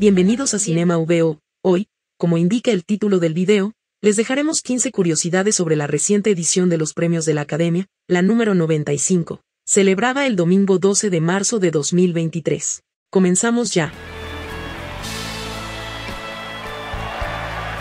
Bienvenidos a Cinema VO. Hoy, como indica el título del video, les dejaremos 15 curiosidades sobre la reciente edición de los premios de la Academia, la número 95, celebrada el domingo 12 de marzo de 2023. Comenzamos ya.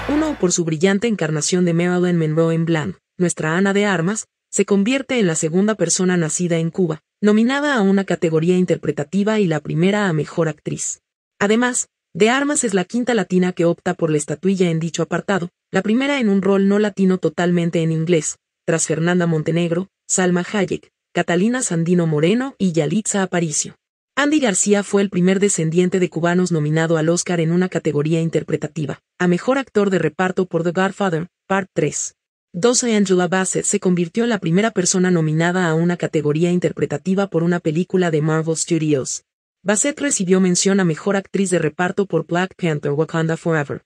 Uno Por su brillante encarnación de Marilyn Monroe en Blanc, nuestra Ana de Armas, se convierte en la segunda persona nacida en Cuba, nominada a una categoría interpretativa y la primera a Mejor Actriz. Además, de Armas es la quinta latina que opta por la estatuilla en dicho apartado, la primera en un rol no latino totalmente en inglés, tras Fernanda Montenegro, Salma Hayek, Catalina Sandino Moreno y Yalitza Aparicio. Andy García fue el primer descendiente de cubanos nominado al Oscar en una categoría interpretativa, a Mejor Actor de Reparto por The Godfather, Part 3. 12. Angela Bassett se convirtió en la primera persona nominada a una categoría interpretativa por una película de Marvel Studios, Bassett recibió mención a Mejor Actriz de Reparto por Black Panther Wakanda Forever.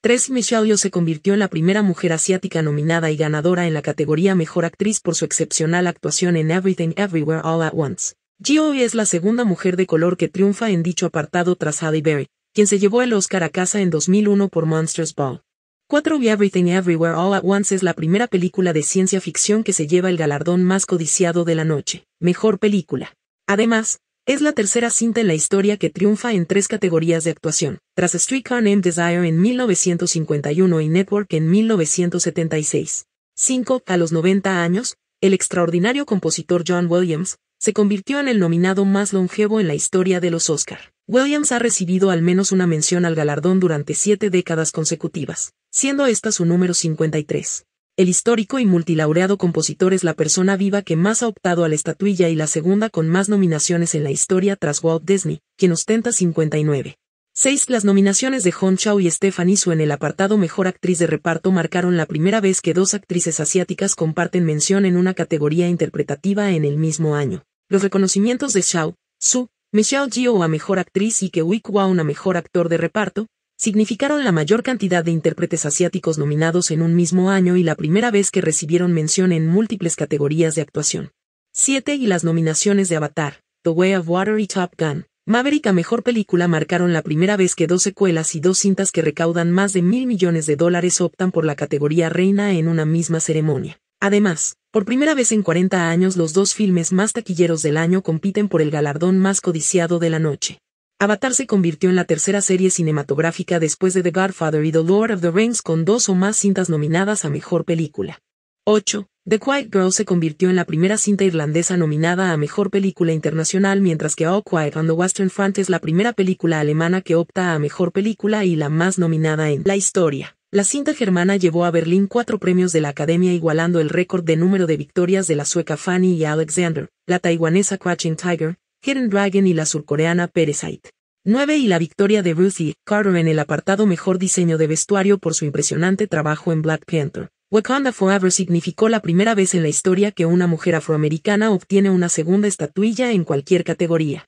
3. Michelle se convirtió en la primera mujer asiática nominada y ganadora en la categoría Mejor Actriz por su excepcional actuación en Everything Everywhere All at Once. Gio es la segunda mujer de color que triunfa en dicho apartado tras Halle Berry, quien se llevó el Oscar a casa en 2001 por Monsters Ball. 4 Everything Everywhere All at Once es la primera película de ciencia ficción que se lleva el galardón más codiciado de la noche, Mejor Película. Además, es la tercera cinta en la historia que triunfa en tres categorías de actuación, tras Streetcar Named Desire en 1951 y Network en 1976. 5. A los 90 años, el extraordinario compositor John Williams se convirtió en el nominado más longevo en la historia de los Oscar. Williams ha recibido al menos una mención al galardón durante siete décadas consecutivas, siendo esta su número 53. El histórico y multilaureado compositor es la persona viva que más ha optado a la estatuilla y la segunda con más nominaciones en la historia tras Walt Disney, quien ostenta 59. 6. Las nominaciones de Hong Chao y Stephanie Su en el apartado Mejor Actriz de Reparto marcaron la primera vez que dos actrices asiáticas comparten mención en una categoría interpretativa en el mismo año. Los reconocimientos de Shao, Su, Michelle Yeoh a Mejor Actriz y Kewik Wao a Mejor Actor de Reparto, significaron la mayor cantidad de intérpretes asiáticos nominados en un mismo año y la primera vez que recibieron mención en múltiples categorías de actuación. 7. Y las nominaciones de Avatar, The Way of Water y Top Gun, Maverick a Mejor Película marcaron la primera vez que dos secuelas y dos cintas que recaudan más de mil millones de dólares optan por la categoría reina en una misma ceremonia. Además, por primera vez en 40 años los dos filmes más taquilleros del año compiten por el galardón más codiciado de la noche. Avatar se convirtió en la tercera serie cinematográfica después de The Godfather y The Lord of the Rings con dos o más cintas nominadas a Mejor Película. 8. The Quiet Girl se convirtió en la primera cinta irlandesa nominada a Mejor Película Internacional mientras que All Quiet on the Western Front es la primera película alemana que opta a Mejor Película y la más nominada en la historia. La cinta germana llevó a Berlín cuatro premios de la Academia igualando el récord de número de victorias de la sueca Fanny y Alexander, la taiwanesa Crouching Tiger, Hidden Dragon y la surcoreana Peresite. 9 y la victoria de Ruthie Carter en el apartado Mejor Diseño de Vestuario por su impresionante trabajo en Black Panther. Wakanda Forever significó la primera vez en la historia que una mujer afroamericana obtiene una segunda estatuilla en cualquier categoría.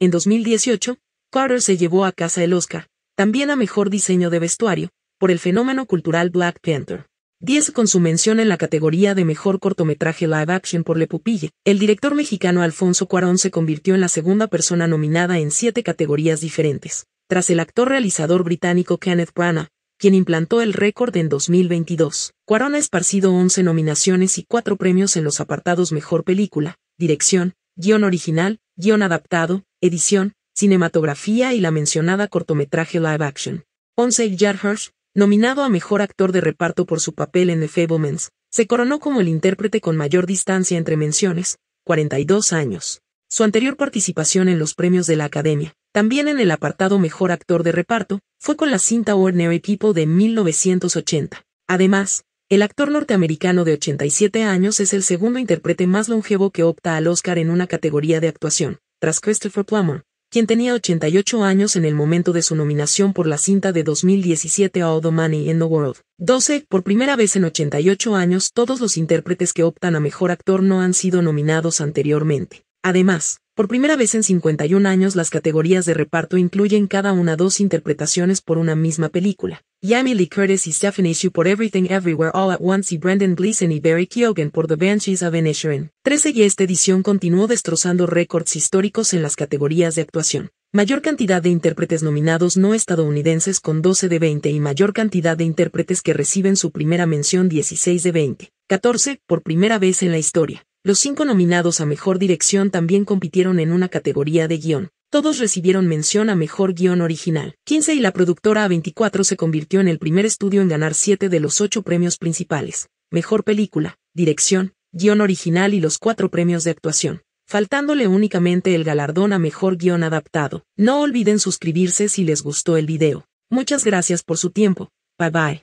En 2018, Carter se llevó a casa el Oscar, también a Mejor Diseño de Vestuario, por el fenómeno cultural Black Panther. 10 con su mención en la categoría de mejor cortometraje live action por Le Pupille. El director mexicano Alfonso Cuarón se convirtió en la segunda persona nominada en siete categorías diferentes, tras el actor realizador británico Kenneth Branagh, quien implantó el récord en 2022. Cuarón ha esparcido 11 nominaciones y 4 premios en los apartados Mejor Película, Dirección, Guión Original, Guión Adaptado, Edición, Cinematografía y la mencionada cortometraje live action. 11 Jarhurst. Nominado a Mejor Actor de Reparto por su papel en The Fablemans, se coronó como el intérprete con mayor distancia entre menciones, 42 años. Su anterior participación en los premios de la Academia, también en el apartado Mejor Actor de Reparto, fue con la cinta Ordinary People de 1980. Además, el actor norteamericano de 87 años es el segundo intérprete más longevo que opta al Oscar en una categoría de actuación, tras Christopher Plummer, quien tenía 88 años en el momento de su nominación por la cinta de 2017 All the Money in the World. 12. Por primera vez en 88 años, todos los intérpretes que optan a mejor actor no han sido nominados anteriormente. Además, por primera vez en 51 años las categorías de reparto incluyen cada una dos interpretaciones por una misma película. Jamie Lee Curtis y Stephanie Hsu por Everything Everywhere All at Once y Brendan Gleeson y Barry Keoghan por The Banshees of Inisherin. 13 y esta edición continuó destrozando récords históricos en las categorías de actuación. Mayor cantidad de intérpretes nominados no estadounidenses con 12 de 20 y mayor cantidad de intérpretes que reciben su primera mención 16 de 20. 14, por primera vez en la historia. Los cinco nominados a Mejor Dirección también compitieron en una categoría de guión. Todos recibieron mención a Mejor Guión Original. 15 y la productora A24 se convirtió en el primer estudio en ganar siete de los ocho premios principales. Mejor Película, Dirección, Guión Original y los cuatro premios de actuación. Faltándole únicamente el galardón a Mejor Guión Adaptado. No olviden suscribirse si les gustó el video. Muchas gracias por su tiempo. Bye bye.